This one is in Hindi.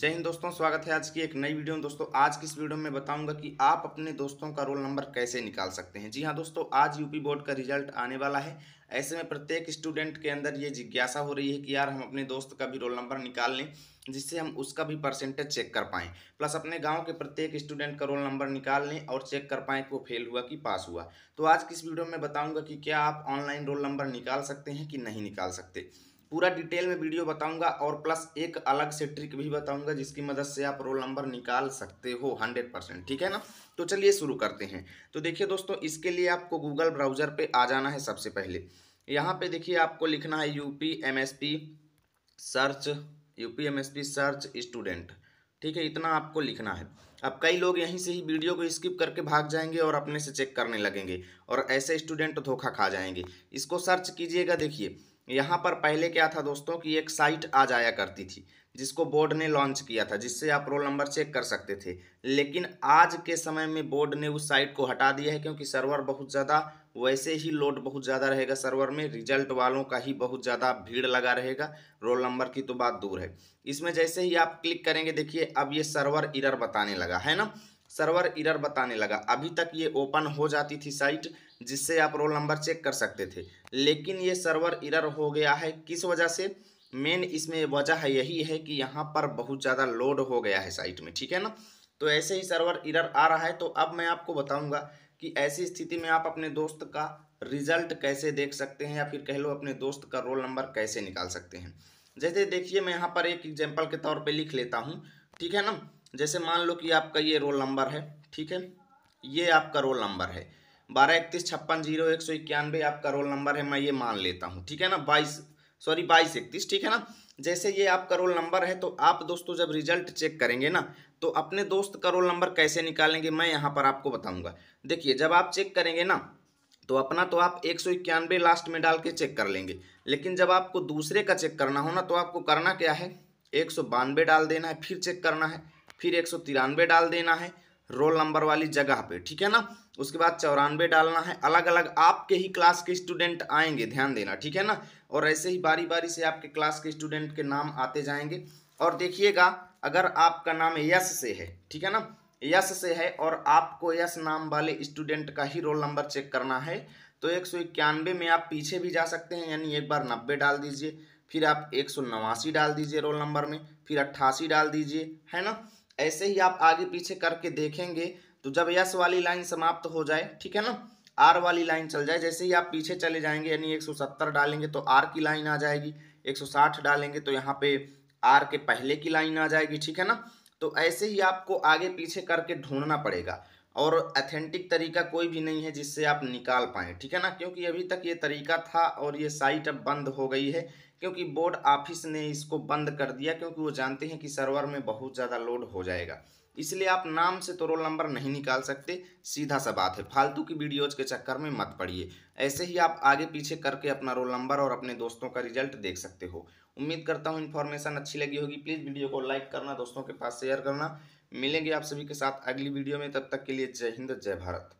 जय हिंद दोस्तों स्वागत है आज की एक नई वीडियो में दोस्तों आज की इस वीडियो में बताऊंगा कि आप अपने दोस्तों का रोल नंबर कैसे निकाल सकते हैं जी हाँ दोस्तों आज यूपी बोर्ड का रिजल्ट आने वाला है ऐसे में प्रत्येक स्टूडेंट के अंदर ये जिज्ञासा हो रही है कि यार हम अपने दोस्त का भी रोल नंबर निकाल लें जिससे हम उसका भी परसेंटेज चेक कर पाएँ प्लस अपने गाँव के प्रत्येक स्टूडेंट का रोल नंबर निकाल लें और चेक कर पाएँ कि वो फेल हुआ कि पास हुआ तो आज की इस वीडियो में बताऊँगा कि क्या आप ऑनलाइन रोल नंबर निकाल सकते हैं कि नहीं निकाल सकते पूरा डिटेल में वीडियो बताऊंगा और प्लस एक अलग से ट्रिक भी बताऊंगा जिसकी मदद से आप रोल नंबर निकाल सकते हो हंड्रेड परसेंट ठीक है ना तो चलिए शुरू करते हैं तो देखिए दोस्तों इसके लिए आपको गूगल ब्राउज़र पे आ जाना है सबसे पहले यहाँ पे देखिए आपको लिखना है U P M S P search U P M S P search student ठीक है इतना आपको लिखना है अब कई लोग यहीं से ही वीडियो को स्किप करके भाग जाएंगे और अपने से चेक करने लगेंगे और ऐसे स्टूडेंट तो धोखा खा जाएंगे इसको सर्च कीजिएगा देखिए यहाँ पर पहले क्या था दोस्तों कि एक साइट आ जाया करती थी जिसको बोर्ड ने लॉन्च किया था जिससे आप रोल नंबर चेक कर सकते थे लेकिन आज के समय में बोर्ड ने उस साइट को हटा दिया है क्योंकि सर्वर बहुत ज़्यादा वैसे ही लोड बहुत ज़्यादा रहेगा सर्वर में रिजल्ट वालों का ही बहुत ज़्यादा भीड़ लगा रहेगा रोल नंबर की तो बात दूर है इसमें जैसे ही आप क्लिक करेंगे देखिए अब ये सर्वर इरर बताने लगा है ना सर्वर इरर बताने लगा अभी तक ये ओपन हो जाती थी साइट जिससे आप रोल नंबर चेक कर सकते थे लेकिन ये सर्वर इरर हो गया है किस वजह से मेन इसमें वजह यही है कि यहाँ पर बहुत ज़्यादा लोड हो गया है साइट में ठीक है ना तो ऐसे ही सर्वर इरर आ रहा है तो अब मैं आपको बताऊँगा कि ऐसी स्थिति में आप अपने दोस्त का रिजल्ट कैसे देख सकते हैं या फिर कह लो अपने दोस्त का रोल नंबर कैसे निकाल सकते हैं जैसे देखिए मैं यहाँ पर एक एग्जाम्पल के तौर पर लिख लेता हूँ ठीक है ना जैसे मान लो कि आपका ये रोल नंबर है ठीक है ये आपका रोल नंबर है बारह इकतीस छप्पन जीरो एक सौ इक्यानवे आपका रोल नंबर है मैं ये मान लेता हूँ ठीक है ना बाईस सॉरी बाईस इकतीस ठीक है ना जैसे ये आपका रोल नंबर है तो आप दोस्तों जब रिजल्ट चेक करेंगे ना तो अपने दोस्त का रोल नंबर कैसे निकालेंगे मैं यहाँ पर आपको बताऊँगा देखिए जब आप चेक करेंगे ना तो अपना तो आप एक सौ इक्यानवे लास्ट में डाल के चेक कर लेंगे लेकिन जब आपको दूसरे का चेक करना हो ना तो आपको करना क्या है एक सौ बानवे डाल देना है फिर चेक करना है फिर एक सौ तिरानवे डाल देना है रोल नंबर वाली जगह पे ठीक है ना उसके बाद चौरानवे डालना है अलग अलग आपके ही क्लास के स्टूडेंट आएंगे ध्यान देना ठीक है ना और ऐसे ही बारी बारी से आपके क्लास के स्टूडेंट के नाम आते जाएंगे और देखिएगा अगर आपका नाम यश से है ठीक है ना यश से है और आपको यश नाम वाले स्टूडेंट का ही रोल नंबर चेक करना है तो एक सौ इक्यानवे में आप पीछे भी जा सकते हैं यानी एक बार नब्बे डाल दीजिए फिर आप एक सौ नवासी डाल दीजिए रोल नंबर में फिर अट्ठासी डाल दीजिए है ना ऐसे ही आप आगे पीछे करके देखेंगे तो जब यस वाली लाइन समाप्त हो जाए ठीक है ना आर वाली लाइन चल जाए जैसे ही आप पीछे चले जाएंगे यानी 170 डालेंगे तो आर की लाइन आ जाएगी 160 डालेंगे तो यहाँ पे आर के पहले की लाइन आ जाएगी ठीक है ना तो ऐसे ही आपको आगे पीछे करके ढूंढना पड़ेगा और अथेंटिक तरीका कोई भी नहीं है जिससे आप निकाल पाएँ ठीक है ना क्योंकि अभी तक ये तरीका था और ये साइट अब बंद हो गई है क्योंकि बोर्ड ऑफिस ने इसको बंद कर दिया क्योंकि वो जानते हैं कि सर्वर में बहुत ज़्यादा लोड हो जाएगा इसलिए आप नाम से तो रोल नंबर नहीं निकाल सकते सीधा सा बात है फालतू की वीडियोज के चक्कर में मत पड़िए ऐसे ही आप आगे पीछे करके अपना रोल नंबर और अपने दोस्तों का रिजल्ट देख सकते हो उम्मीद करता हूँ इन्फॉर्मेशन अच्छी लगी होगी प्लीज़ वीडियो को लाइक करना दोस्तों के पास शेयर करना मिलेंगे आप सभी के साथ अगली वीडियो में तब तक के लिए जय हिंद जय भारत